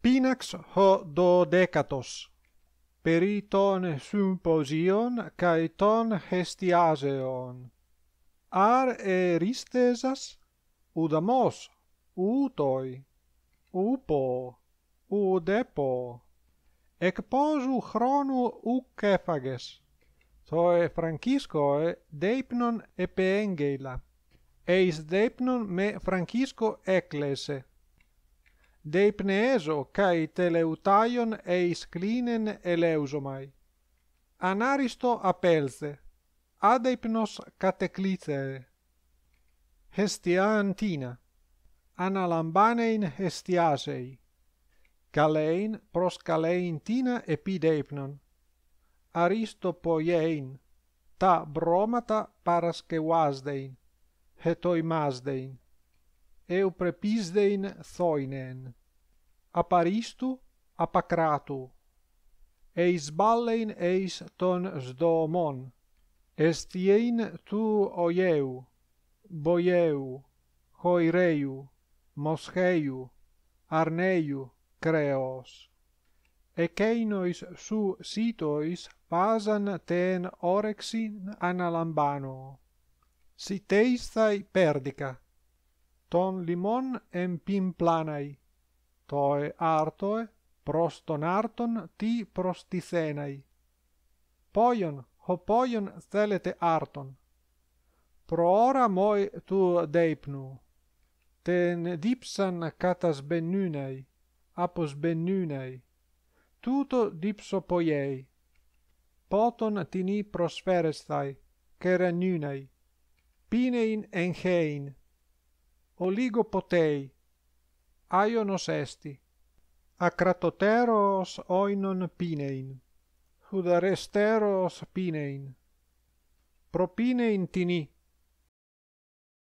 Pinax h dodekatos Periton symposium kai ton hestiaseon arristesas udamos outoi upo odepo ekpoju chronou u kepages toi francisko e deipnon e peengela eis deipnon me francisko eklese de pneeso kai teleutaion e isclinen eleusomai an aristo apelze ad epnos cateclite hestia antina ana lambane in pros kalein tina epidepnon aristo poiein ta bromata paraskeuasdein hetoi masdein eu prepisdein thoinen. Aparistu, apacratu. Eis ballein eis ton sdomon. Estiein tu oieu, boieu, hoireiu, mosheiu, arneiu, creos. E keinois su sitois pasan ten orexin analambano. Si teistai perdica ton limon en pim planai toe artoe proston arton ti prostisenai poion ho poion celete arton pro ora moi tu deipnu ten dipsan catas bennunei apos bennunei tuto dipso poiei poton tini prosperestai cera nunei pinein en heine oligo potei, aionos esti, acratoteros oinon pinein, hudaresteros pinein, propinein tini,